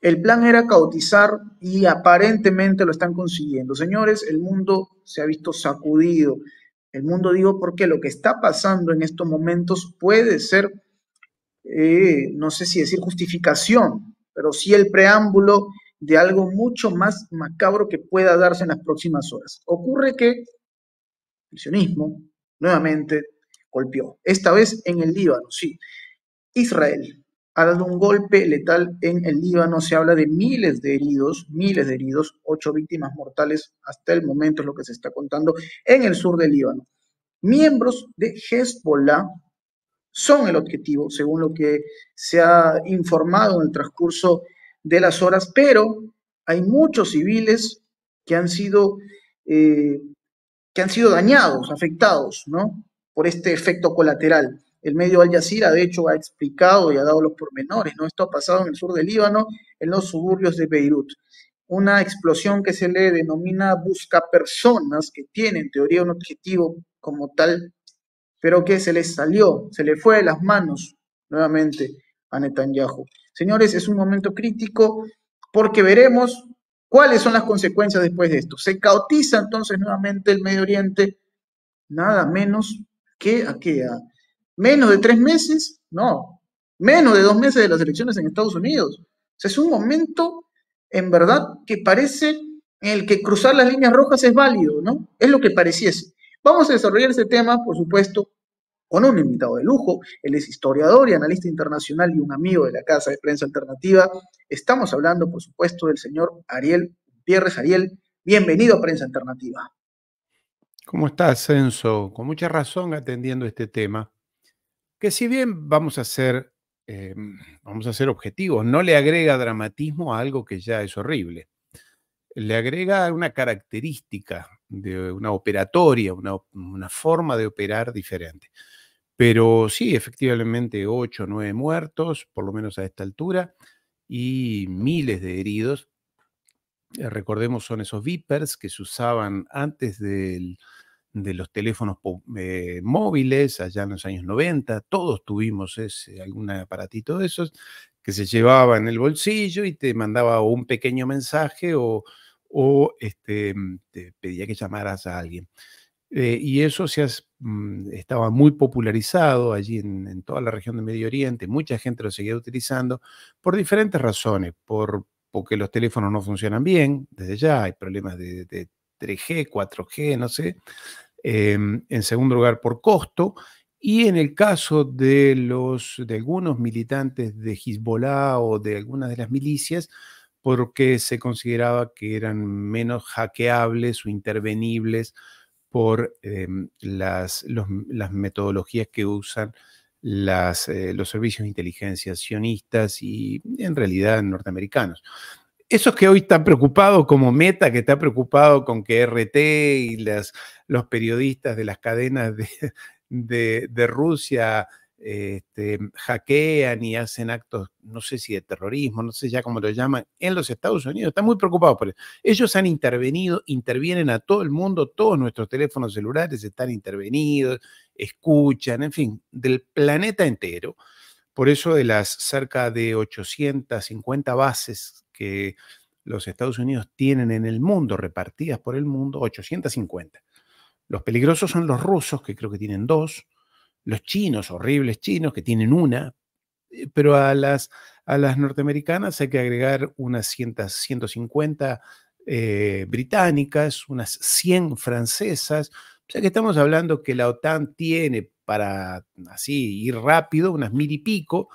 El plan era cautizar y aparentemente lo están consiguiendo. Señores, el mundo se ha visto sacudido. El mundo, digo, porque lo que está pasando en estos momentos puede ser, eh, no sé si decir justificación, pero sí el preámbulo de algo mucho más macabro que pueda darse en las próximas horas. Ocurre que el sionismo nuevamente golpeó, esta vez en el Líbano, sí. Israel, ha dado un golpe letal en el Líbano. Se habla de miles de heridos, miles de heridos, ocho víctimas mortales hasta el momento es lo que se está contando en el sur del Líbano. Miembros de Hezbollah son el objetivo, según lo que se ha informado en el transcurso de las horas, pero hay muchos civiles que han sido, eh, que han sido dañados, afectados, ¿no? Por este efecto colateral. El medio Al Jazeera, de hecho, ha explicado y ha dado los pormenores, ¿no? Esto ha pasado en el sur del Líbano, en los suburbios de Beirut. Una explosión que se le denomina busca personas, que tienen, en teoría un objetivo como tal, pero que se le salió, se le fue de las manos nuevamente a Netanyahu. Señores, es un momento crítico porque veremos cuáles son las consecuencias después de esto. Se cautiza entonces nuevamente el Medio Oriente, nada menos que a, que a menos de tres meses, no, menos de dos meses de las elecciones en Estados Unidos. es un momento, en verdad, que parece en el que cruzar las líneas rojas es válido, ¿no? Es lo que pareciese. Vamos a desarrollar ese tema, por supuesto, con un invitado de lujo. Él es historiador y analista internacional y un amigo de la Casa de Prensa Alternativa. Estamos hablando, por supuesto, del señor Ariel Pierre. Ariel, bienvenido a Prensa Alternativa. ¿Cómo estás, Censo? Con mucha razón atendiendo este tema que si bien vamos a ser, em, vamos a objetivos, no le agrega dramatismo a algo que ya es horrible. Le agrega una característica de una operatoria, una, una forma de operar diferente. Pero sí, efectivamente, ocho o nueve muertos, por lo menos a esta altura, y miles de heridos. Eh, recordemos, son esos vipers que se usaban antes del de los teléfonos eh, móviles allá en los años 90, todos tuvimos ese, algún aparatito de esos que se llevaba en el bolsillo y te mandaba un pequeño mensaje o, o este, mm, te pedía que llamaras a alguien. Eh, y eso se mm, estaba muy popularizado allí en, toda la región de Medio Oriente, mucha gente lo seguía utilizando por diferentes razones, por, porque los teléfonos no funcionan bien, desde ya hay problemas de 3G, 4G, no sé, Em, en segundo lugar por costo, y en el caso de, los, de algunos militantes de Hezbollah o de algunas de las milicias, porque se consideraba que eran menos hackeables o intervenibles por em, las, las, metodologías que usan las, eh, los servicios de inteligencia sionistas y en realidad norteamericanos esos que hoy están preocupados, como Meta, que está preocupado con que RT y las, los periodistas de las cadenas de, Rusia este, hackean y hacen actos, no sé si de terrorismo, no sé ya cómo lo llaman, en los Estados Unidos. Están muy preocupados por eso. Ellos han intervenido, intervienen a todo el mundo, todos nuestros teléfonos celulares están intervenidos, escuchan, en fin, del planeta entero. Por eso de las cerca de 850 bases que los Estados Unidos tienen en el mundo, repartidas por el mundo, 850. Los peligrosos son los rusos, que creo que tienen dos, los chinos, horribles chinos, que tienen una, eh, pero a las, a las norteamericanas hay que agregar unas 100, 150 eh, británicas, unas 100 francesas. O sea que estamos hablando que la OTAN tiene para así ir rápido unas mil y pico,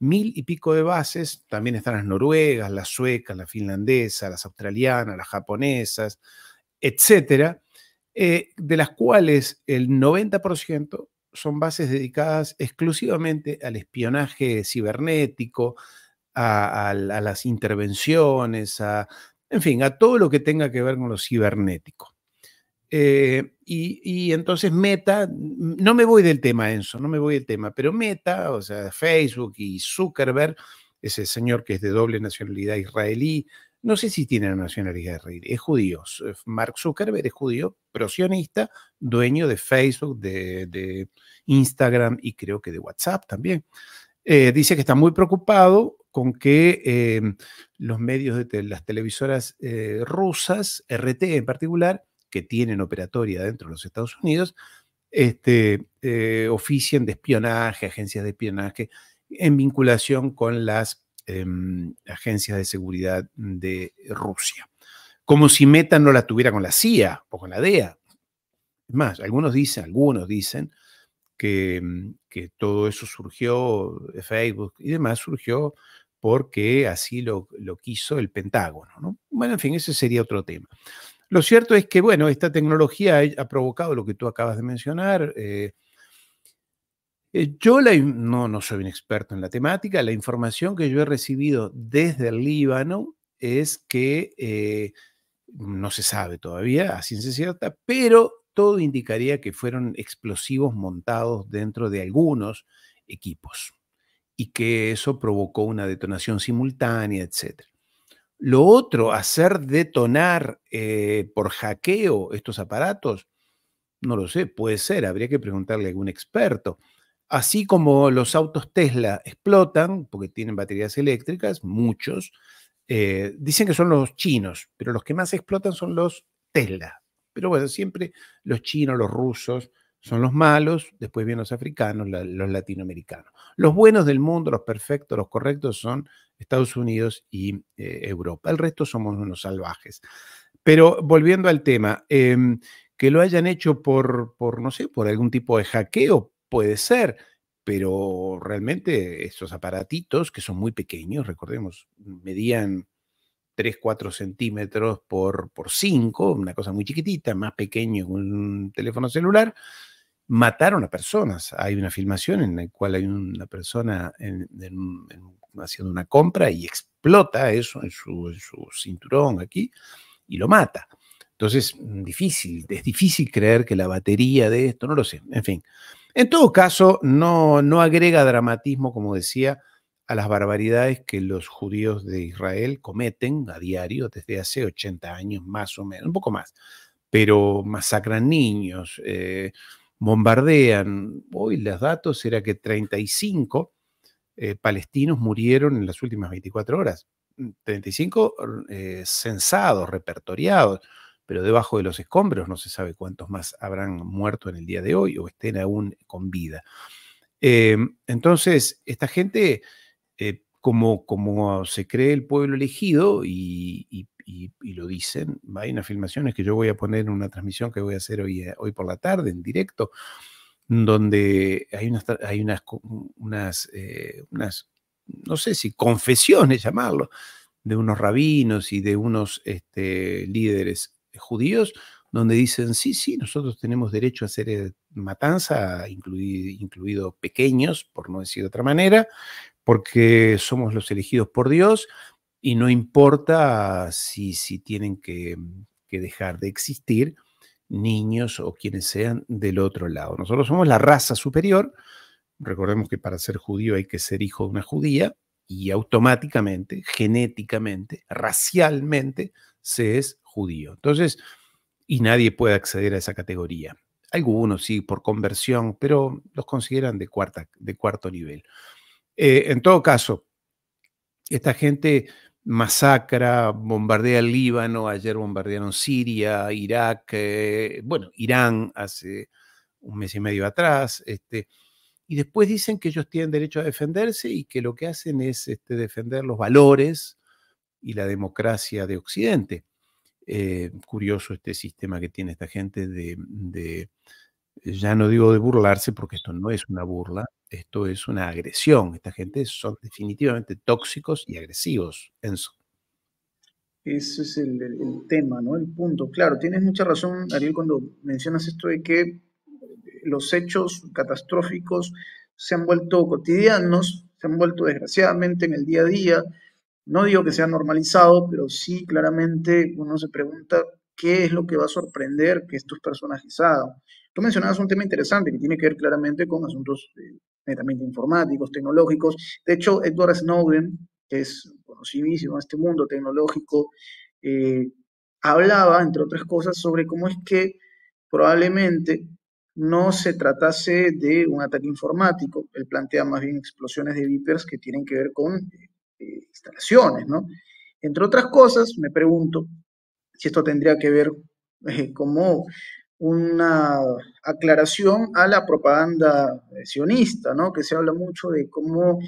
mil y pico de bases, también están las noruegas, las suecas, las finlandesas, las australianas, las japonesas, etcétera, eh, de las cuales el 90% son bases dedicadas exclusivamente al espionaje cibernético, a, las intervenciones, a, en fin, a todo lo que tenga que ver con lo cibernético. Eh, y, entonces Meta, no me voy del tema, Enzo, no me voy del tema, pero Meta, o sea, Facebook y Zuckerberg, ese señor que es de doble nacionalidad israelí, no sé si tiene nacionalidad israelí, es judío. Eh, Mark Zuckerberg es judío, prosionista, dueño de Facebook, de, Instagram y creo que de WhatsApp también. Eh, dice que está muy preocupado con que los medios de las televisoras rusas, RT en particular, que tienen operatoria dentro de los Estados Unidos este, eh, oficien de espionaje, agencias de espionaje, en vinculación con las em, agencias de seguridad de Rusia. Como si Meta no la tuviera con la CIA o con la DEA. Es más, algunos dicen, algunos dicen que, em, todo eso surgió, Facebook y demás, surgió porque así lo, quiso el Pentágono. Bueno, en fin, ese sería otro tema. Lo cierto es que, bueno, esta tecnología ha provocado lo que tú acabas de mencionar. Eh, eh, yo no, no soy un experto en la temática, la información que yo he recibido desde el Líbano es que eh, no se sabe todavía, a ciencia cierta, pero todo indicaría que fueron explosivos montados dentro de algunos equipos y que eso provocó una detonación simultánea, etc. Lo otro, hacer detonar eh, por hackeo estos aparatos, no lo sé, puede ser, habría que preguntarle a algún experto. Así como los autos Tesla explotan, porque tienen baterías eléctricas, muchos, eh, dicen que son los chinos, pero los que más explotan son los Tesla. Pero bueno, siempre los chinos, los rusos, son los malos, después vienen los africanos, los latinoamericanos. Los buenos del mundo, los perfectos, los correctos son Estados Unidos y eh, Europa. El resto somos unos salvajes. Pero volviendo al tema, em, que lo hayan hecho por, por, no sé, por algún tipo de hackeo, puede ser, pero realmente esos aparatitos, que son muy pequeños, recordemos, medían 3, 4 centímetros por, por 5, una cosa muy chiquitita, más pequeño que un teléfono celular, mataron a personas. Hay una filmación en la cual hay una persona haciendo una compra y explota eso en su, cinturón aquí y lo mata. Entonces, mm, difícil, es difícil creer que la batería de esto, no lo sé, en fin. En todo caso, no, no agrega dramatismo, como decía, a las barbaridades que los judíos de Israel cometen a diario desde hace 80 años más o menos, un poco más, pero masacran niños, eh, bombardean. Hoy los datos era que 35 eh, palestinos murieron en las últimas 24 horas. 35 mm, eh, censados, repertoriados, pero debajo de los escombros no se sabe cuántos más habrán muerto en el día de hoy o estén aún con vida. Em, entonces, esta gente, eh, como, como se cree el pueblo elegido y, y y, lo dicen, hay unas filmaciones que yo voy a poner en una transmisión que voy a hacer hoy, eh, hoy por la tarde, en directo, donde hay unas, hay unas, eh, unas, no sé si confesiones llamarlo, de unos rabinos y de unos este, líderes judíos, donde dicen, sí, sí, nosotros tenemos derecho a hacer eh, matanza, incluido, incluido pequeños, por no decir de otra manera, porque somos los elegidos por Dios y no importa si, si tienen que, dejar de existir niños o quienes sean del otro lado. Nosotros somos la raza superior. Recordemos que para ser judío hay que ser hijo de una judía y automáticamente, genéticamente, racialmente, se es judío. Entonces, y nadie puede acceder a esa categoría. Algunos sí, por conversión, pero los consideran de, cuarta, de cuarto nivel. Eh, en todo caso, esta gente masacra, bombardea el Líbano, ayer bombardearon Siria, Irak, eh, bueno, Irán hace un mes y medio atrás, este, y después dicen que ellos tienen derecho a defenderse y que lo que hacen es este, defender los valores y la democracia de Occidente. Eh, curioso este sistema que tiene esta gente de ya no digo de burlarse, porque esto no es una burla, esto es una agresión. Esta gente son definitivamente tóxicos y agresivos, eso Ese es el, tema, ¿no? El punto. Claro, tienes mucha razón, Ariel, cuando mencionas esto de que eh, los hechos catastróficos se han vuelto cotidianos, se han vuelto desgraciadamente en el día a día. No digo que se ha normalizado, pero sí claramente uno se pregunta qué es lo que va a sorprender que esto es personajizado? Tú mencionabas un tema interesante que tiene que ver claramente con asuntos eh, netamente informáticos, tecnológicos. De hecho, Edward Snowden, que es conocidísimo en este mundo tecnológico, eh, hablaba, entre otras cosas, sobre cómo es que probablemente no se tratase de un ataque informático. Él plantea más bien explosiones de vipers que tienen que ver con eh, instalaciones, Entre otras cosas, me pregunto, si esto tendría que ver eh, como una aclaración a la propaganda eh, sionista, ¿no? que se habla mucho de cómo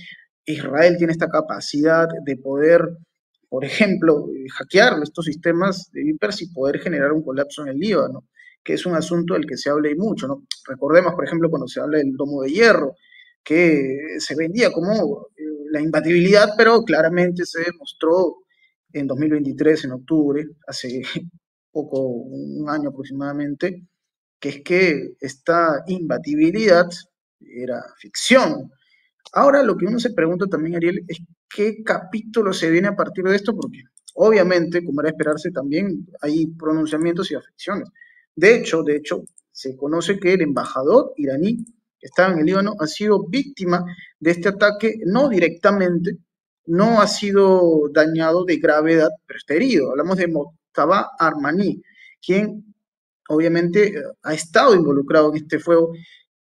Israel tiene esta capacidad de poder, por ejemplo, eh, hackear estos sistemas de VIPers y poder generar un colapso en el Líbano, que es un asunto del que se habla y mucho. ¿no? Recordemos, por ejemplo, cuando se habla del domo de hierro, que se vendía como la imbatibilidad, pero claramente se demostró en 2023, en octubre, hace poco, un año aproximadamente, que es que esta imbatibilidad era ficción. Ahora lo que uno se pregunta también, Ariel, es qué capítulo se viene a partir de esto, porque obviamente, como era esperarse, también hay pronunciamientos y afecciones. De hecho, de hecho, se conoce que el embajador iraní que estaba en el Líbano ha sido víctima de este ataque, no directamente, no ha sido dañado de gravedad, pero herido. Hablamos de Mostaba Armani, quien obviamente eh, ha estado involucrado en este fuego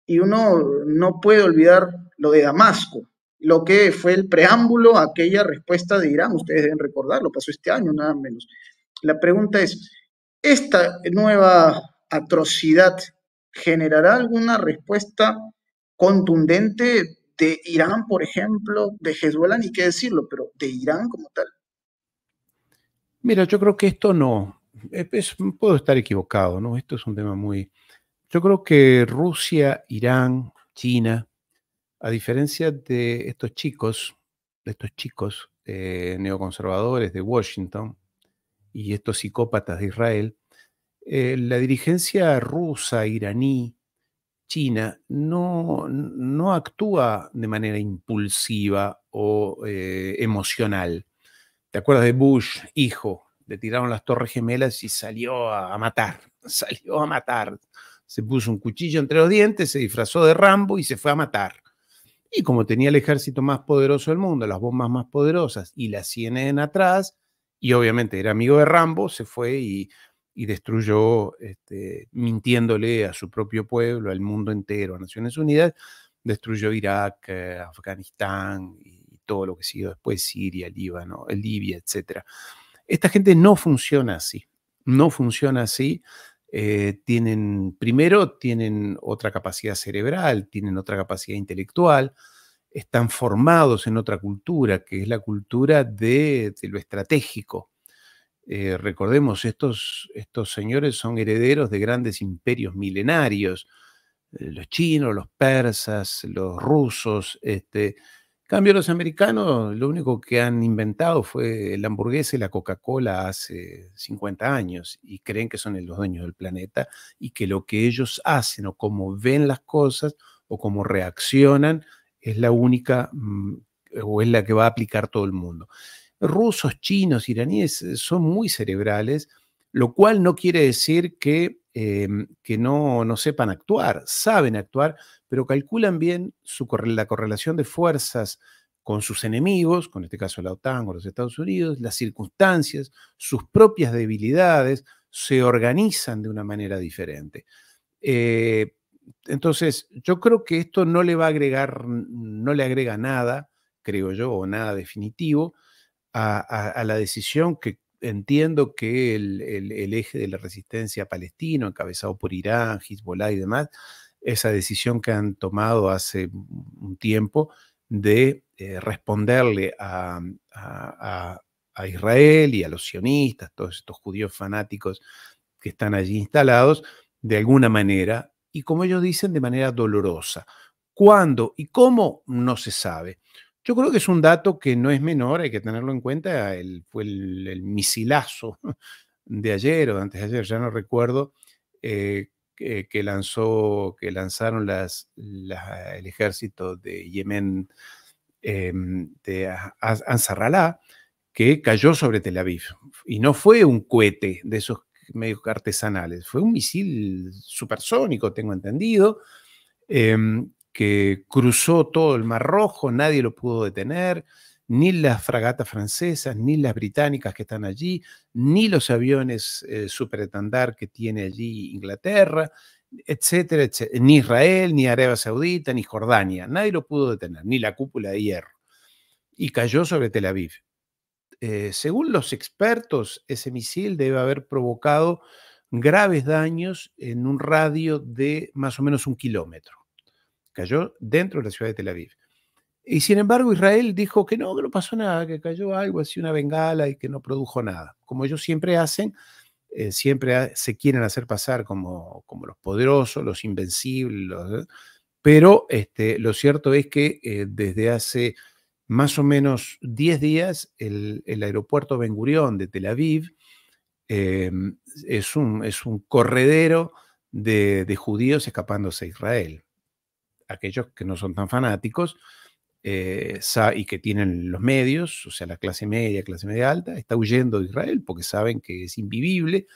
y uno no puede olvidar lo de Damasco, lo que fue el preámbulo a aquella respuesta de Irán, ustedes deben recordarlo, pasó este año nada menos. La pregunta es, ¿esta nueva atrocidad generará alguna respuesta contundente de Irán, por ejemplo, de Hezbollah, ni qué decirlo, pero de Irán como tal. Mira, yo creo que esto no, puedo estar equivocado, ¿no? Esto es un tema muy... Yo creo que Rusia, Irán, China, a diferencia de estos chicos, de estos chicos eh, neoconservadores de Washington y estos psicópatas de Israel, eh, la dirigencia rusa, iraní, China no, no actúa de manera impulsiva o eh, emocional. ¿Te acuerdas de Bush, hijo? Le tiraron las torres gemelas y salió a, a matar, salió a matar. Se puso un cuchillo entre los dientes, se disfrazó de Rambo y se fue a matar. Y como tenía el ejército más poderoso del mundo, las bombas más poderosas y la CNN atrás, y obviamente era amigo de Rambo, se fue y y destruyó, este, mintiéndole a su propio pueblo, al mundo entero, a Naciones Unidas, destruyó Irak, eh, Afganistán y, todo lo que siguió después, Siria, Líbano, Libia, etc. Esta gente no funciona así, no funciona así. Eh, tienen, primero, tienen otra capacidad cerebral, tienen otra capacidad intelectual, están formados en otra cultura, que es la cultura de lo estratégico, eh, recordemos, estos, estos señores son herederos de grandes imperios milenarios, eh, los chinos, los persas, los rusos. Este. En cambio, los americanos lo único que han inventado fue el hamburguesa y la Coca-Cola hace 50 años y creen que son los dueños del planeta y que lo que ellos hacen o cómo ven las cosas o cómo reaccionan es la única mm, o es la que va a aplicar todo el mundo rusos, chinos, iraníes eh, son muy cerebrales, lo cual no quiere decir que, em, no, sepan actuar, saben actuar, pero calculan bien la correlación de fuerzas con sus enemigos, con este caso la OTAN o los Estados Unidos, las circunstancias, sus propias debilidades, se organizan de una manera diferente. Eh, entonces, yo creo que esto no le va a agregar, no le agrega nada, creo yo, o nada definitivo, a, la decisión que entiendo que el, eje de la resistencia palestino, encabezado por Irán, Hezbollah y demás, esa decisión que han tomado hace un tiempo de eh, responderle mm, a, a Israel y a los sionistas, todos estos judíos fanáticos que están allí instalados, de alguna manera, y como ellos dicen, de manera dolorosa. ¿Cuándo y cómo? No se sabe. Yo creo que es un dato que no es menor, hay que tenerlo en cuenta. El, fue el, misilazo de ayer o antes de ayer, ya no recuerdo, eh, que, lanzó, que lanzaron el ejército de Yemen em, de Ansarralá, que cayó sobre Tel Aviv. Y no fue un cohete de esos medios artesanales, fue un misil supersónico, tengo entendido, em, que cruzó todo el Mar Rojo, nadie lo pudo detener, ni las fragatas francesas, ni las británicas que están allí, ni los aviones eh, superetandar que tiene allí Inglaterra, etcétera, ni Israel, ni Arabia Saudita, ni Jordania, nadie lo pudo detener, ni la cúpula de hierro. Y cayó sobre Tel Aviv. Eh, según los expertos, ese misil debe haber provocado graves daños en un radio de más o menos un kilómetro. Cayó dentro de la ciudad de Tel Aviv. Y sin embargo, Israel dijo que no, que no pasó nada, que cayó algo así, una bengala y que no produjo nada. Como ellos siempre hacen, eh, siempre se quieren hacer pasar como, como los poderosos, los invencibles, pero este, lo cierto es que eh, desde hace más o menos 10 días el, aeropuerto Ben Gurión de Tel Aviv em, es, un, es un corredero de judíos escapándose a Israel aquellos que no son tan fanáticos eh, y que tienen los medios, o sea, la clase media, clase media alta, está huyendo de Israel porque saben que es invivible.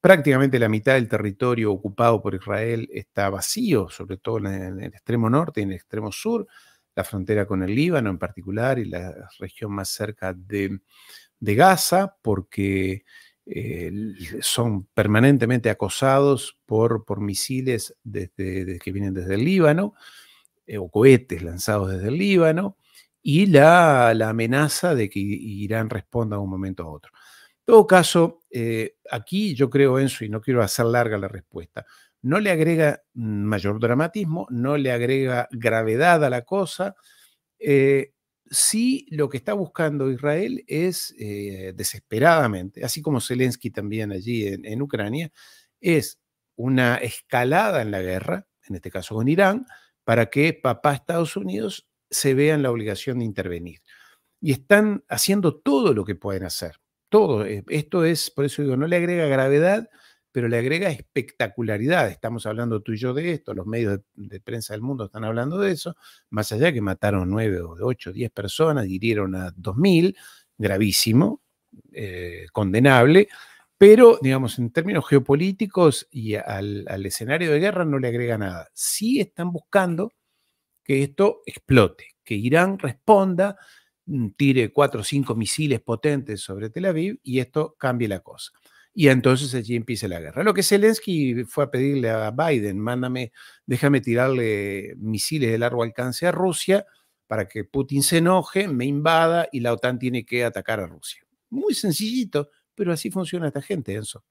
Prácticamente la mitad del territorio ocupado por Israel está vacío, sobre todo en el extremo norte y en el extremo sur, la frontera con el Líbano en particular y la región más cerca de, de Gaza, porque eh, son permanentemente acosados por, por misiles que vienen desde el Líbano, eh, o cohetes lanzados desde el Líbano, y la, amenaza de que Irán responda de un momento a otro. En todo caso, eh, aquí yo creo, en eso y no quiero hacer larga la respuesta, no le agrega mayor dramatismo, no le agrega gravedad a la cosa. Eh, si lo que está buscando Israel es eh, desesperadamente, así como Zelensky también allí en, en, Ucrania, es una escalada en la guerra, en este caso con Irán, para que papá Estados Unidos se vea en la obligación de intervenir. Y están haciendo todo lo que pueden hacer, todo. Eh, esto es, por eso digo, no le agrega gravedad pero le agrega espectacularidad. Estamos hablando tú y yo de esto, los medios de, prensa del mundo están hablando de eso, más allá que mataron nueve o ocho, diez personas, hirieron a dos mil, gravísimo, eh, condenable, pero, digamos, en términos geopolíticos y al, al escenario de guerra no le agrega nada. Sí están buscando que esto explote, que Irán responda, mm, tire cuatro o cinco misiles potentes sobre Tel Aviv y esto cambie la cosa. Y entonces allí empieza la guerra. Lo que Zelensky fue a pedirle a Biden, mándame, déjame tirarle misiles de largo alcance a Rusia para que Putin se enoje, me invada y la OTAN tiene que atacar a Rusia. Muy sencillito, pero así funciona esta gente, Enzo.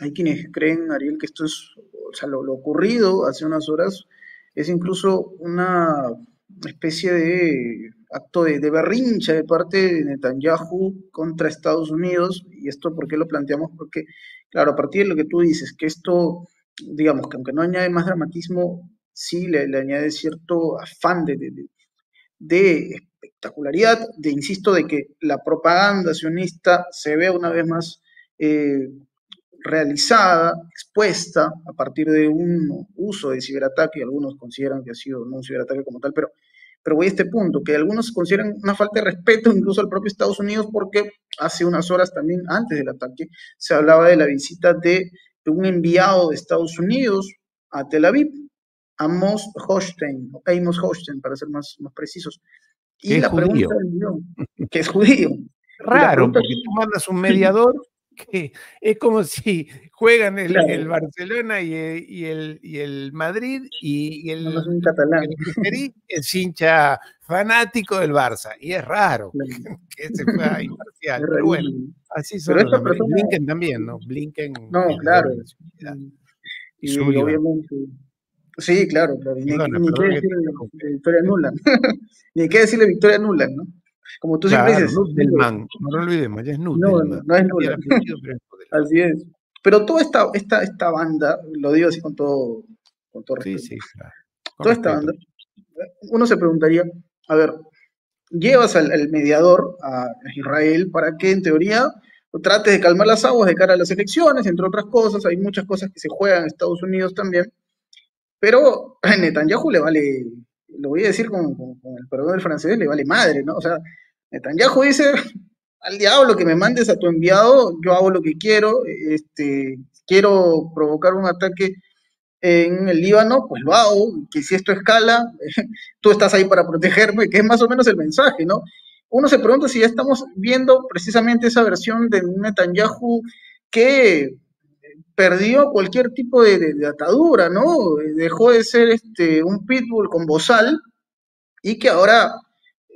Hay quienes creen, Ariel, que esto es, o sea, lo ocurrido hace unas horas es incluso una especie de acto de, berrincha de parte de Netanyahu contra Estados Unidos. ¿Y esto por qué lo planteamos? Porque, claro, a partir de lo que tú dices, que esto, digamos, que aunque no añade más dramatismo, sí le, añade cierto afán de, espectacularidad, de, insisto, de que la propaganda sionista se vea una vez más eh, realizada, expuesta, a partir de un uso de ciberataque, algunos consideran que ha sido un ciberataque como tal, pero pero voy a este punto, que algunos consideran una falta de respeto incluso al propio Estados Unidos porque hace unas horas también antes del ataque se hablaba de la visita de un enviado de Estados Unidos a Tel Aviv, Amos Hochstein, o Amos Hochstein para ser más, más precisos. Y la judío? pregunta del millón, que es judío. Raro, porque tú mandas un mediador es como si juegan el, Barcelona y el, eh, y el, y el, Madrid y, el, es hincha fanático del Barça. Y es raro que, que se fuera imparcial. Pero, bueno, así son los Blinken también, ¿no? Blinken. No, claro. Y, obviamente. Sí, claro, pero Ni, qué decirle, Victoria nula, ni qué decirle Victoria nula, ¿no? Como tú siempre dices. no lo olvidemos, ya es Nudelman. No, no, es Nudelman. Así es. Pero toda esta, esta, esta banda, lo digo así con todo, con respeto. Sí, sí, claro. Toda esta banda, uno se preguntaría, a ver, llevas al, al, mediador a Israel para que en teoría trates de calmar las aguas de cara a las elecciones, entre otras cosas, hay muchas cosas que se juegan en Estados Unidos también, pero a Netanyahu le vale lo voy a decir con, el perdón del francés, le vale madre, ¿no? O sea, Netanyahu dice, al diablo que me mandes a tu enviado, yo hago lo que quiero, este, quiero provocar un ataque en el Líbano, pues lo hago, que si esto escala, tú estás ahí para protegerme, que es más o menos el mensaje, ¿no? Uno se pregunta si ya estamos viendo precisamente esa versión de Netanyahu que perdió cualquier tipo de, atadura, ¿no? Eh, dejó de ser este, un pitbull con bozal y que ahora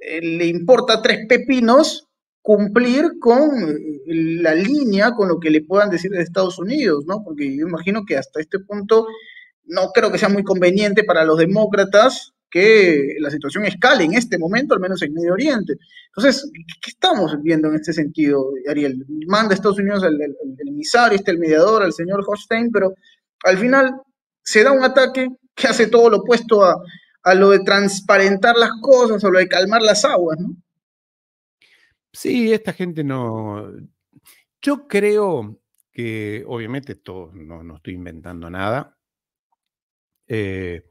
eh, le importa tres pepinos cumplir con eh, la línea, con lo que le puedan decir de Estados Unidos, ¿no? Porque yo imagino que hasta este punto no creo que sea muy conveniente para los demócratas que la situación escale en este momento, al menos en Medio Oriente. Entonces, ¿qué estamos viendo en este sentido, Ariel? Manda a Estados Unidos el emisario, está el mediador, al señor Holstein, pero al final se da un ataque que hace todo lo opuesto a, lo de transparentar las cosas, a lo de calmar las aguas, ¿no? Sí, esta gente no... Yo creo que, obviamente, no, estoy inventando nada. Eh,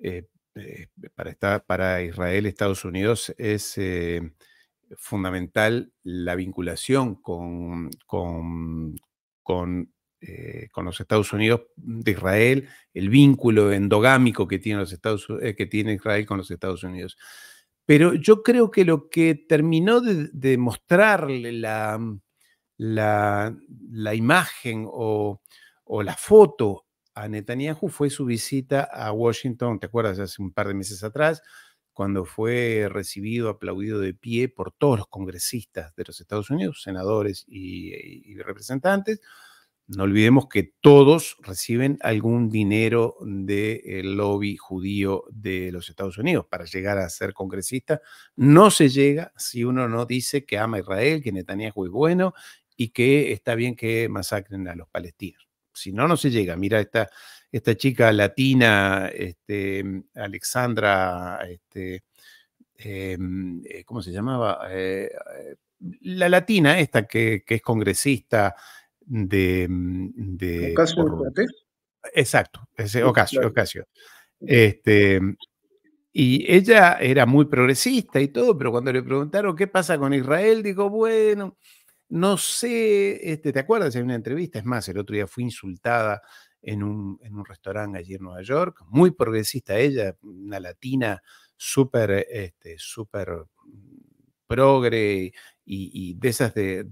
eh, eh, para, para Israel Estados Unidos es eh, fundamental la vinculación con, eh, con, los Estados Unidos de Israel, el vínculo endogámico que tiene, los Estados, que tiene Israel con los Estados Unidos. Pero yo creo que lo que terminó de, mostrarle la, la, imagen o, o la foto a Netanyahu fue su visita a Washington, ¿te acuerdas? Hace un par de meses atrás, cuando fue recibido, aplaudido de pie por todos los congresistas de los Estados Unidos, senadores y, representantes. No olvidemos que todos reciben algún dinero del lobby judío de los Estados Unidos. Para llegar a ser congresista no se llega si uno no dice que ama a Israel, que Netanyahu es bueno y que está bien que masacren a los palestinos si no, no se llega. Mira, esta, esta chica latina, este, mm, Alexandra, este, em, eh, ¿cómo se llamaba? Eh, eh, la latina, esta que, es congresista de... Mm, de Ocasio Exacto, Ocasio, Este, mm, y ella era muy progresista y todo, pero cuando le preguntaron qué pasa con Israel, dijo, bueno, no sé, este, ¿te acuerdas? En una entrevista, es más, el otro día fui insultada en un, en un restaurante allí en Nueva York, muy progresista ella, una latina súper, este, progre y, de esas eh,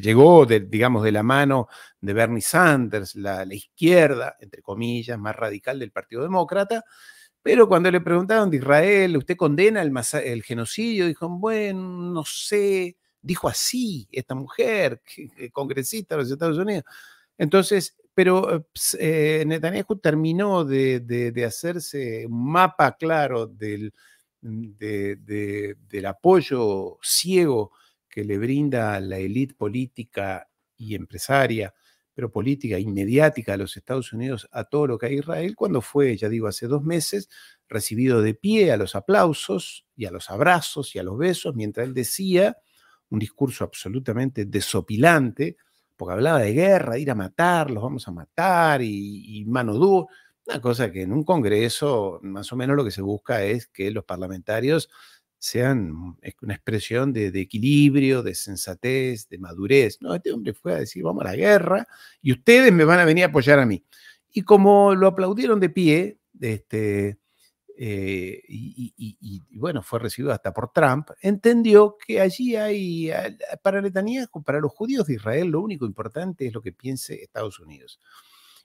llegó, digamos, de la mano de Bernie Sanders, la, izquierda, entre comillas, más radical del Partido Demócrata, pero cuando le preguntaron de Israel, ¿usted condena el, el genocidio? Dijo, bueno, no sé, dijo así esta mujer, congresista de los Estados Unidos. Entonces, pero eh, eh, Netanyahu terminó de, hacerse un mapa claro del, mm, del apoyo ciego que le brinda la élite política y empresaria, pero política y mediática a los Estados Unidos, a todo lo que a Israel, cuando fue, ya digo, hace dos meses, recibido de pie a los aplausos y a los abrazos y a los besos, mientras él decía un discurso absolutamente desopilante, porque hablaba de guerra, de ir a matar, los vamos a matar y, mano dura. Una cosa que en un Congreso más o menos lo que se busca es que los parlamentarios sean una expresión de, de, equilibrio, de sensatez, de madurez. No, este hombre fue a decir, vamos a la guerra y ustedes me van a venir a apoyar a mí. Y como lo aplaudieron de pie, este, eh, y, bueno, fue recibido hasta por Trump, entendió que allí hay, ah, para Netanyahu, para los judíos de Israel, lo único importante es lo que piense Estados Unidos.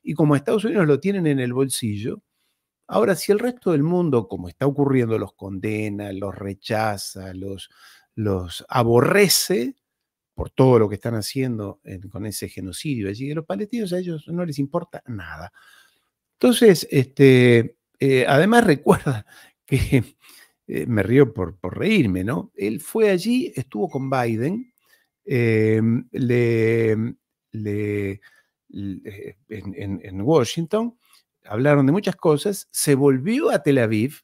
Y como Estados Unidos lo tienen en el bolsillo, ahora si el resto del mundo, como está ocurriendo, los condena, los rechaza, los, los aborrece, por todo lo que están haciendo con ese genocidio allí de los palestinos, a ellos no les importa nada. Entonces, este, eh, además recuerda que, eh, me río por, reírme, ¿no? Él fue allí, estuvo con Biden, em, le, em, eh, en, Washington, hablaron de muchas cosas, se volvió a Tel Aviv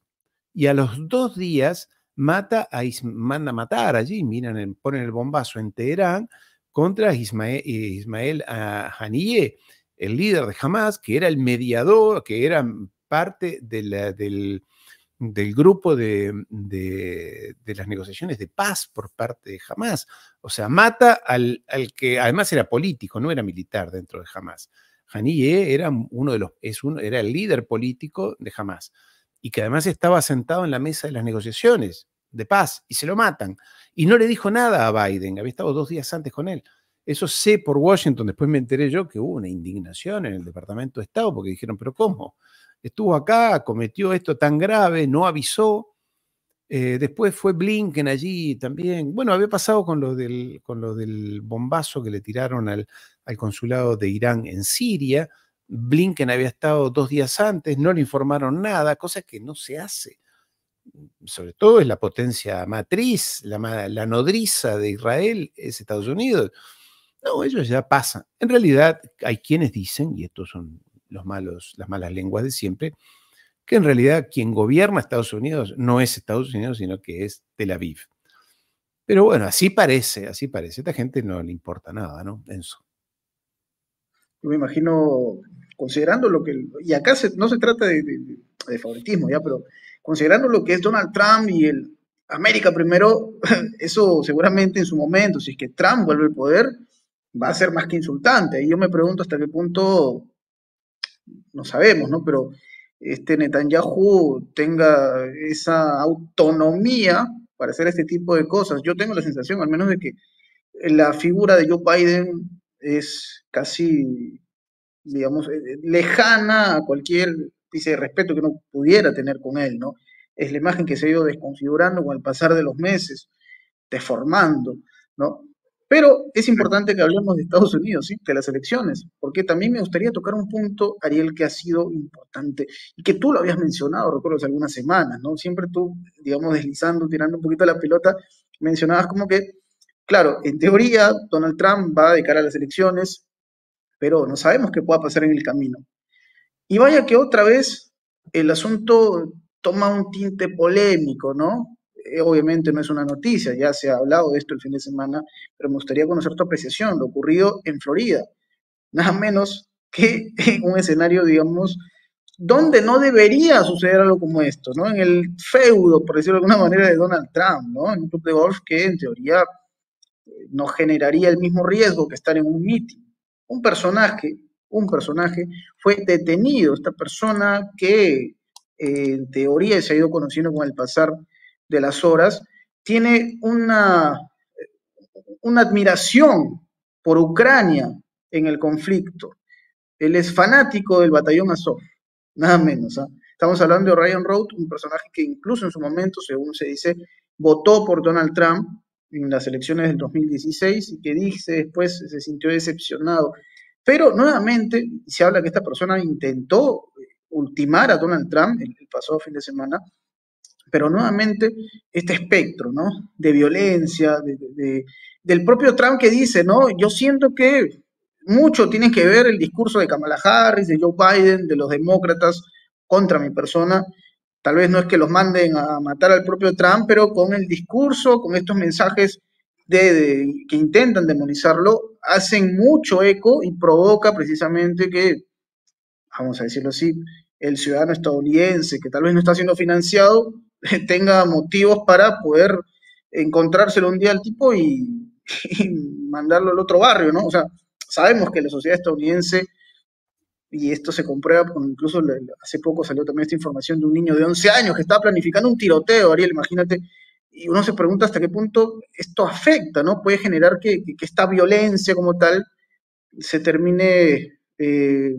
y a los dos días mata a manda a matar allí, miran, ponen el bombazo en Teherán contra Ismael, Ismael ah, Haniyeh, el líder de Hamas, que era el mediador, que era parte del, grupo de, las negociaciones de paz por parte de Hamas. O sea, mata al, al que además era político, no era militar dentro de Hamas. Haniye era uno de los, es era el líder político de Hamas y que además estaba sentado en la mesa de las negociaciones de paz y se lo matan. Y no le dijo nada a Biden, había estado dos días antes con él. Eso sé por Washington, después me enteré yo que hubo una indignación en el Departamento de Estado porque dijeron, pero ¿cómo? estuvo acá, cometió esto tan grave, no avisó. Eh, después fue Blinken allí también. Bueno, había pasado con lo del, con del bombazo que le tiraron al, al consulado de Irán en Siria. Blinken había estado dos días antes, no le informaron nada, cosa que no se hace. Sobre todo es la potencia matriz, la, la nodriza de Israel, es Estados Unidos. No, ellos ya pasan. En realidad hay quienes dicen, y estos son los malos, las malas lenguas de siempre, que en realidad quien gobierna Estados Unidos no es Estados Unidos, sino que es Tel Aviv. Pero bueno, así parece, así parece. A esta gente no le importa nada, ¿no? Enzo. Yo me imagino, considerando lo que. Y acá no se trata de, favoritismo, ya, pero considerando lo que es Donald Trump y el América primero, eso seguramente en su momento, si es que Trump vuelve al poder, va a ser más que insultante. Y yo me pregunto hasta qué punto no sabemos, ¿no? Pero este Netanyahu tenga esa autonomía para hacer este tipo de cosas. Yo tengo la sensación, al menos, de que la figura de Joe Biden es casi, digamos, eh, lejana a cualquier dice de respeto que uno pudiera tener con él, ¿no? Es la imagen que se ha ido desconfigurando con el pasar de los meses, deformando, ¿no? Pero es importante que hablemos de Estados Unidos, ¿sí? de las elecciones, porque también me gustaría tocar un punto, Ariel, que ha sido importante y que tú lo habías mencionado, recuerdo, hace algunas semanas, ¿no? Siempre tú, digamos, deslizando, tirando un poquito la pelota, mencionabas como que, claro, en teoría Donald Trump va de cara a las elecciones, pero no sabemos qué pueda pasar en el camino. Y vaya que otra vez el asunto toma un tinte polémico, ¿no? Eh, obviamente no es una noticia, ya se ha hablado de esto el fin de semana, pero me gustaría conocer tu apreciación, lo ocurrido en Florida, nada menos que en un escenario, digamos, donde no debería suceder algo como esto, ¿no? En el feudo, por decirlo de alguna manera, de Donald Trump, ¿no? En un club de golf que en teoría eh, no generaría el mismo riesgo que estar en un meeting. Un personaje, un personaje fue detenido, esta persona que eh, en teoría se ha ido conociendo con el pasar de las horas, tiene una, una admiración por Ucrania en el conflicto. Él es fanático del batallón Azov, nada menos. ¿ah? Estamos hablando de Ryan Road un personaje que incluso en su momento, según se dice, votó por Donald Trump en las elecciones del 2016 y que dice después se sintió decepcionado. Pero nuevamente se habla que esta persona intentó ultimar a Donald Trump el pasado fin de semana pero nuevamente, este espectro, De violencia, de, del propio Trump que dice, ¿no? Yo siento que mucho tiene que ver el discurso de Kamala Harris, de Joe Biden, de los demócratas contra mi persona. Tal vez no es que los manden a matar al propio Trump, pero con el discurso, con estos mensajes que intentan demonizarlo, hacen mucho eco y provoca precisamente que, vamos a decirlo así, el ciudadano estadounidense, que tal vez no está siendo financiado, tenga motivos para poder encontrárselo un día al tipo y, mandarlo al otro barrio, ¿no? O sea, sabemos que la sociedad estadounidense, y esto se comprueba, incluso hace poco salió también esta información de un niño de 11 años que estaba planificando un tiroteo, Ariel, imagínate, y uno se pregunta hasta qué punto esto afecta, ¿no? Puede generar que, esta violencia como tal se termine eh,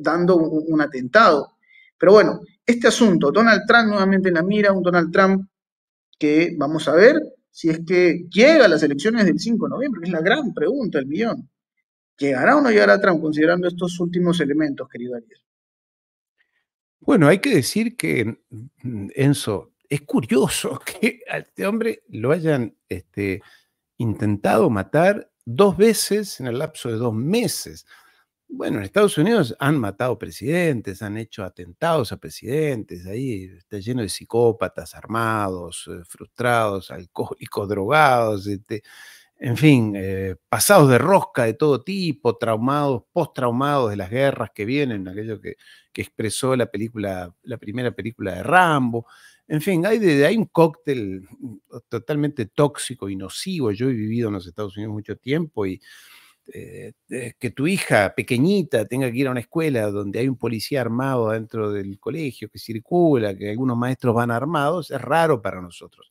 dando un atentado. Pero bueno, este asunto, Donald Trump nuevamente en la mira, un Donald Trump que vamos a ver si es que llega a las elecciones del 5 de noviembre, que es la gran pregunta el millón. ¿Llegará o no llegará Trump considerando estos últimos elementos, querido Ariel? Bueno, hay que decir que, Enzo, es curioso que a este hombre lo hayan este, intentado matar dos veces en el lapso de dos meses. Bueno, en Estados Unidos han matado presidentes, han hecho atentados a presidentes, ahí está lleno de psicópatas armados, eh, frustrados, alcohólicos, drogados, este, en fin, eh, pasados de rosca de todo tipo, traumados, postraumados de las guerras que vienen, aquello que, que, expresó la película, la primera película de Rambo. En fin, hay, hay un cóctel mm, totalmente tóxico y nocivo. Yo he vivido en los Estados Unidos mucho tiempo y eh, eh, que tu hija pequeñita tenga que ir a una escuela donde hay un policía armado dentro del colegio, que circula, que algunos maestros van armados, es raro para nosotros.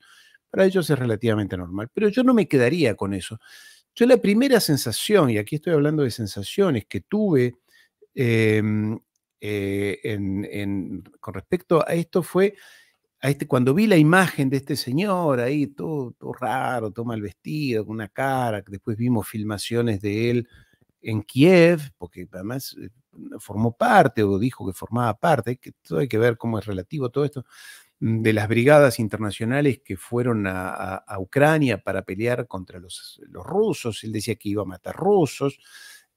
Para ellos es relativamente normal. Pero yo no me quedaría con eso. Yo la primera sensación, y aquí estoy hablando de sensaciones que tuve em, eh, con respecto a esto, fue este, cuando vi la imagen de este señor ahí, todo, todo raro, todo mal vestido, con una cara, después vimos filmaciones de él en Kiev, porque además eh, formó parte o dijo que formaba parte, que todo hay que ver cómo es relativo todo esto, mm, de las brigadas internacionales que fueron a, Ucrania para pelear contra los, rusos, él decía que iba a matar rusos,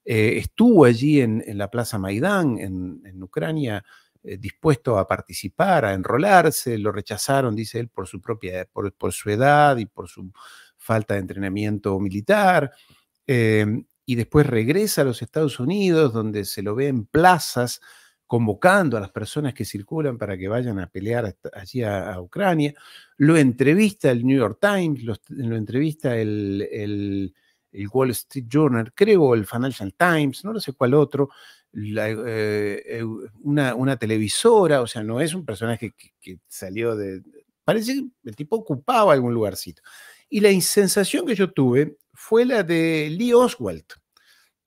eh, estuvo allí en, la Plaza Maidán, en Ucrania, eh, dispuesto a participar, a enrolarse, lo rechazaron, dice él, por su propia, por, su edad y por su falta de entrenamiento militar. Em, y después regresa a los Estados Unidos, donde se lo ve en plazas convocando a las personas que circulan para que vayan a pelear allí a, Ucrania. Lo entrevista el New York Times, lo, entrevista el, el, Wall Street Journal, creo, el Financial Times, no lo sé cuál otro. Eh, eh, una, una, televisora, o sea, no es un personaje que, salió de... Parece que el tipo ocupaba algún lugarcito. Y la sensación que yo tuve fue la de Lee Oswald,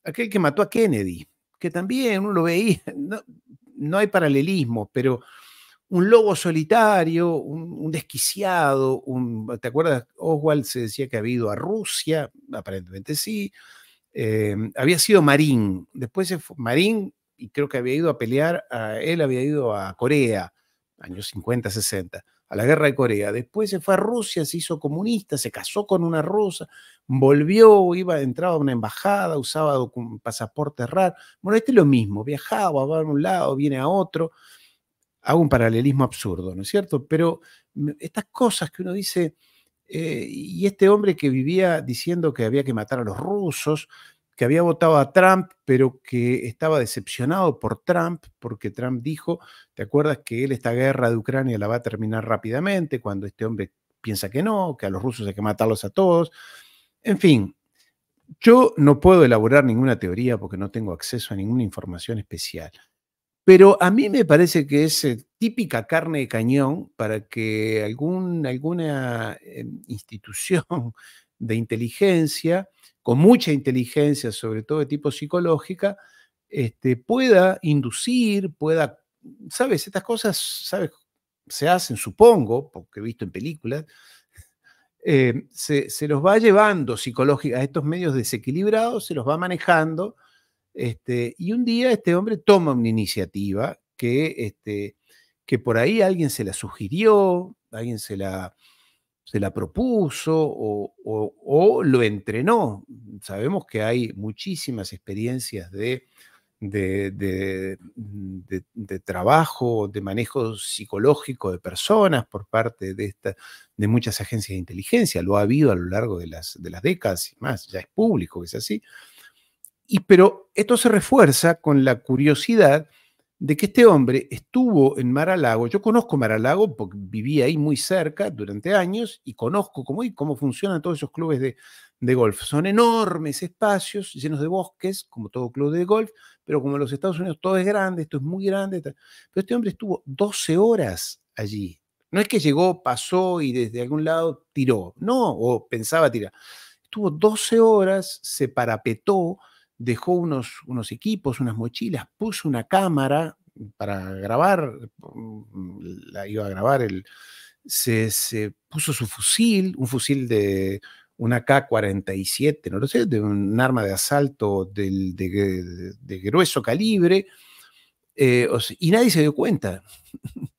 aquel que mató a Kennedy, que también uno lo veía, no, no hay paralelismo, pero un lobo solitario, un, desquiciado, un, ¿te acuerdas? Oswald se decía que había ido a Rusia, aparentemente sí, eh, había sido marín, después se marín y creo que había ido a pelear, él había ido a Corea, años 50, 60, a la guerra de Corea. Después se fue a Rusia, se hizo comunista, se casó con una rusa, volvió, iba, entraba a una embajada, usaba un pasaporte raro. Bueno, este es lo mismo, viajaba, va a un lado, viene a otro. Hago un paralelismo absurdo, ¿no es cierto? Pero mm, estas cosas que uno dice, eh, y este hombre que vivía diciendo que había que matar a los rusos, que había votado a Trump, pero que estaba decepcionado por Trump, porque Trump dijo, ¿te acuerdas que él esta guerra de Ucrania la va a terminar rápidamente cuando este hombre piensa que no, que a los rusos hay que matarlos a todos? En fin, yo no puedo elaborar ninguna teoría porque no tengo acceso a ninguna información especial. Pero a mí me parece que es eh, típica carne de cañón para que alguna em, institución de inteligencia, con mucha inteligencia, sobre todo de tipo psicológica, este, pueda inducir, pueda, sabes, estas cosas, sabes, se hacen, supongo, porque he visto en películas, eh, se, los va llevando psicológica a estos medios desequilibrados, se los va manejando este, y un día este hombre toma una iniciativa que, este, que por ahí alguien se la sugirió, alguien se la, propuso o, lo entrenó. Sabemos que hay muchísimas experiencias de, trabajo, de manejo psicológico de personas por parte de, de muchas agencias de inteligencia. Lo ha habido a lo largo de las, de las décadas y más, ya es público, que es así pero esto se refuerza con la curiosidad de que este hombre estuvo en Maralago. Yo conozco Maralago porque viví ahí muy cerca durante años y conozco cómo, cómo funcionan todos esos clubes de, de, golf. Son enormes espacios llenos de bosques, como todo club de golf, pero como en los Estados Unidos todo es grande, esto es muy grande. Pero este hombre estuvo 12 horas allí. No es que llegó, pasó y desde algún lado tiró, no, o pensaba tirar. Estuvo 12 horas, se parapetó, dejó unos, unos equipos, unas mochilas, puso una cámara para grabar, mm, la iba a grabar, el, se, puso su fusil, un fusil de una K-47, no lo sé, de un arma de asalto de, grueso calibre, eh, y nadie se dio cuenta.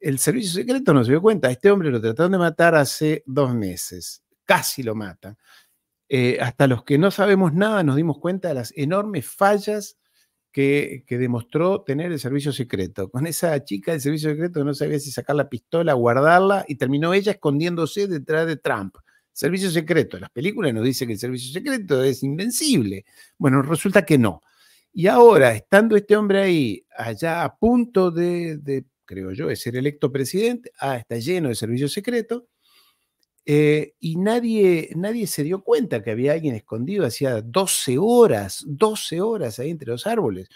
El servicio secreto no se dio cuenta. Este hombre lo trataron de matar hace dos meses, casi lo mata eh, hasta los que no sabemos nada nos dimos cuenta de las enormes fallas que, demostró tener el servicio secreto. Con esa chica del servicio secreto que no sabía si sacar la pistola, guardarla, y terminó ella escondiéndose detrás de Trump. Servicio secreto. Las películas nos dicen que el servicio secreto es invencible. Bueno, resulta que no. Y ahora, estando este hombre ahí, allá a punto de, creo yo, de ser electo presidente, ah, está lleno de servicio secreto, eh, y nadie, nadie se dio cuenta que había alguien escondido hacía 12 horas, 12 horas ahí entre los árboles.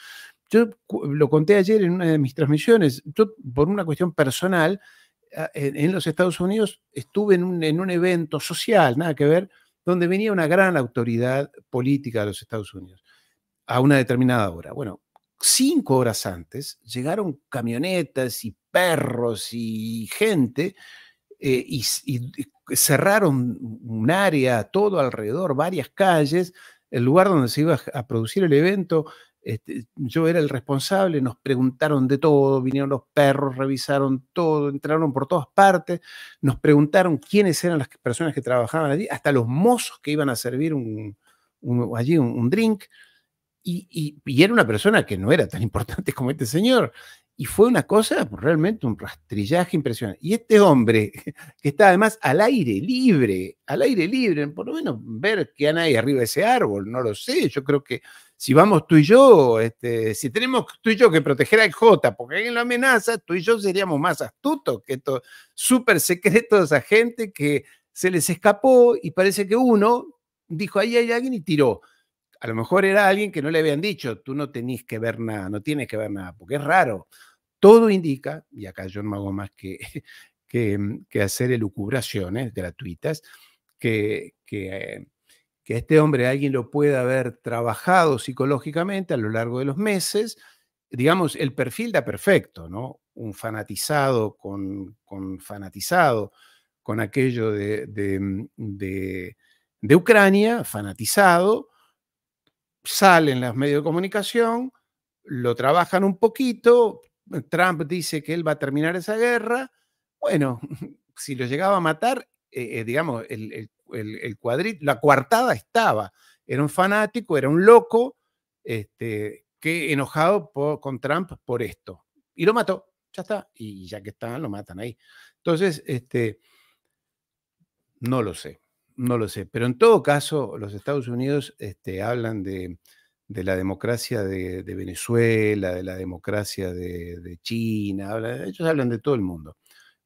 Yo lo conté ayer en una de mis transmisiones, yo por una cuestión personal, ah, en, los Estados Unidos estuve en un, en un evento social, nada que ver, donde venía una gran autoridad política de los Estados Unidos a una determinada hora. Bueno, cinco horas antes llegaron camionetas y perros y gente eh, y, y, cerraron un área, todo alrededor, varias calles, el lugar donde se iba a producir el evento. Este, yo era el responsable, nos preguntaron de todo, vinieron los perros, revisaron todo, entraron por todas partes, nos preguntaron quiénes eran las personas que trabajaban allí, hasta los mozos que iban a servir un, allí un, drink. y, era una persona que no era tan importante como este señor. Y fue una cosa, pues, realmente un rastrillaje impresionante. Y este hombre, que está además al aire libre, al aire libre, por lo menos ver que hay arriba de ese árbol, no lo sé. Yo creo que si vamos tú y yo, este, si tenemos tú y yo que proteger al J porque alguien lo amenaza, tú y yo seríamos más astutos que estos súper secretos esa gente que se les escapó y parece que uno dijo, ahí hay alguien y tiró a lo mejor era alguien que no le habían dicho, tú no tenés que ver nada, no tienes que ver nada, porque es raro. Todo indica, y acá yo no hago más que, mm, hacer elucubraciones gratuitas, que, que, este hombre alguien lo pueda haber trabajado psicológicamente a lo largo de los meses. Digamos, el perfil da perfecto, ¿no? Un fanatizado con, con fanatizado, con aquello de, mm, Ucrania, fanatizado, salen los medios de comunicación, lo trabajan un poquito, eh, Trump dice que él va a terminar esa guerra. Bueno, si lo llegaba a matar, eh, eh, digamos, el, cuadrito, la coartada estaba. Era un fanático, era un loco, este, que enojado con Trump por esto. Y lo mató, ya está. Y ya que están, lo matan ahí. Entonces, este, no lo sé, no lo sé. Pero en todo caso, los Estados Unidos este, hablan de de la democracia de, Venezuela, de la democracia de, China, ellos hablan de todo el mundo,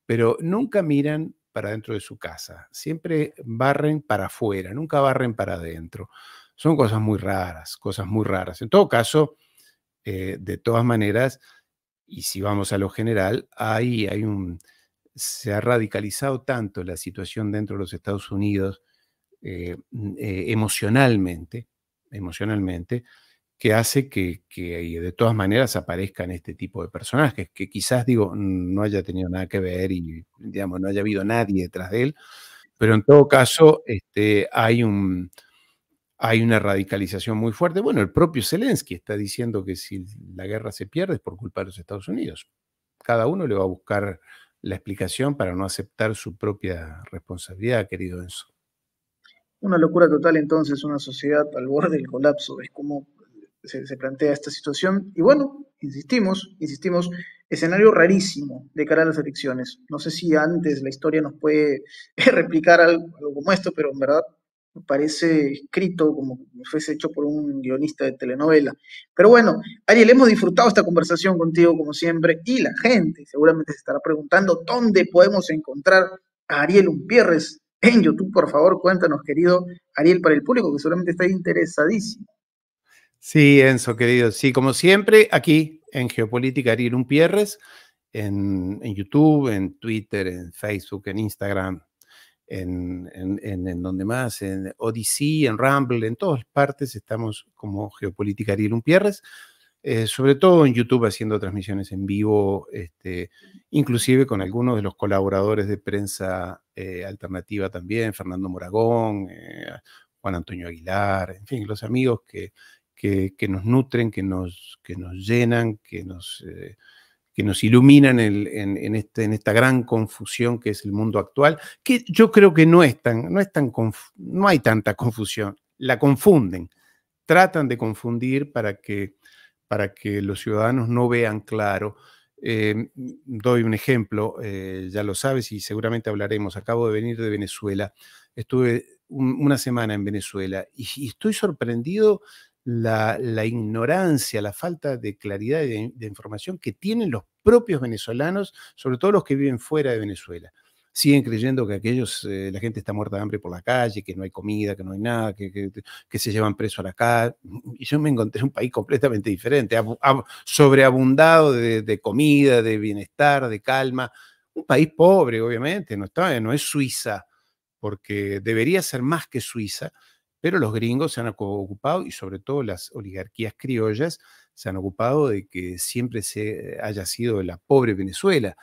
pero nunca miran para dentro de su casa, siempre barren para afuera, nunca barren para adentro. Son cosas muy raras, cosas muy raras. En todo caso, eh, de todas maneras, y si vamos a lo general, ahí hay un, se ha radicalizado tanto la situación dentro de los Estados Unidos eh, eh, emocionalmente emocionalmente, que hace que, de todas maneras aparezcan este tipo de personajes, que quizás, digo, no haya tenido nada que ver y, digamos, no haya habido nadie detrás de él, pero en todo caso este, hay, un, hay una radicalización muy fuerte. Bueno, el propio Zelensky está diciendo que si la guerra se pierde es por culpa de los Estados Unidos. Cada uno le va a buscar la explicación para no aceptar su propia responsabilidad, querido Enzo. Una locura total entonces, una sociedad al borde del colapso, es como se, plantea esta situación. Y bueno, insistimos, insistimos, escenario rarísimo de cara a las adicciones. No sé si antes la historia nos puede replicar algo, como esto, pero en verdad parece escrito como si fuese hecho por un guionista de telenovela. Pero bueno, Ariel, hemos disfrutado esta conversación contigo como siempre y la gente seguramente se estará preguntando dónde podemos encontrar a Ariel Umpierres en YouTube. Por favor, cuéntanos, querido Ariel, para el público que solamente está interesadísimo. Sí, Enzo, querido. Sí, como siempre, aquí en Geopolítica Ariel Umpierres, en, YouTube, en Twitter, en Facebook, en Instagram, en, en, donde más, en Odyssey, en Rumble, en todas partes estamos como Geopolítica Ariel Umpierres. Eh, sobre todo en YouTube haciendo transmisiones en vivo, este, inclusive con algunos de los colaboradores de prensa eh, alternativa también, Fernando Moragón, eh, Juan Antonio Aguilar, en fin, los amigos que, que, nos nutren, que nos, que nos llenan, que nos que nos iluminan en, este, en, esta gran confusión que es el mundo actual, que yo creo que no es tan, no es tan no hay tanta confusión, la confunden, tratan de confundir para que para que los ciudadanos no vean claro. Eh, doy un ejemplo, eh, ya lo sabes y seguramente hablaremos. Acabo de venir de Venezuela, estuve una semana en Venezuela y, estoy sorprendido la, ignorancia, la falta de claridad y de, información que tienen los propios venezolanos, sobre todo los que viven fuera de Venezuela siguen creyendo que aquellos, eh, la gente está muerta de hambre por la calle, que no hay comida, que no hay nada, que, que, se llevan preso a la calle. Y yo me encontré un país completamente diferente, sobreabundado de, de comida, de bienestar, de calma. Un país pobre, obviamente, no, está, no es Suiza, porque debería ser más que Suiza, pero los gringos se han ocupado y sobre todo las oligarquías criollas se han ocupado de que siempre se haya sido la pobre Venezuela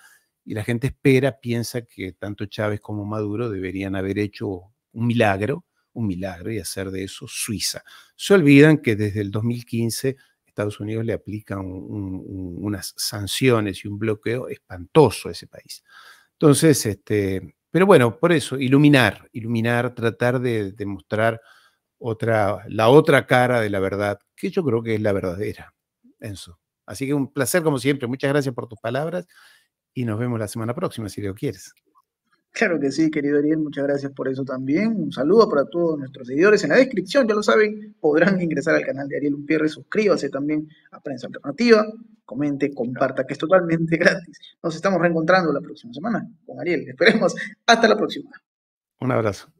y la gente espera, piensa que tanto Chávez como Maduro deberían haber hecho un milagro, un milagro y hacer de eso Suiza. Se olvidan que desde el 2015 Estados Unidos le aplican unas sanciones y un bloqueo espantoso a ese país. Entonces, este, pero bueno, por eso, iluminar, iluminar, tratar de demostrar otra, la otra cara de la verdad, que yo creo que es la verdadera, Enzo. Así que un placer como siempre, muchas gracias por tus palabras y nos vemos la semana próxima, si lo quieres. Claro que sí, querido Ariel, muchas gracias por eso también. Un saludo para todos nuestros seguidores. En la descripción, ya lo saben, podrán ingresar al canal de Ariel Umpierre. Suscríbase también a Prensa Alternativa. Comente, comparta, que es totalmente gratis. Nos estamos reencontrando la próxima semana con Ariel. Esperemos. Hasta la próxima. Un abrazo.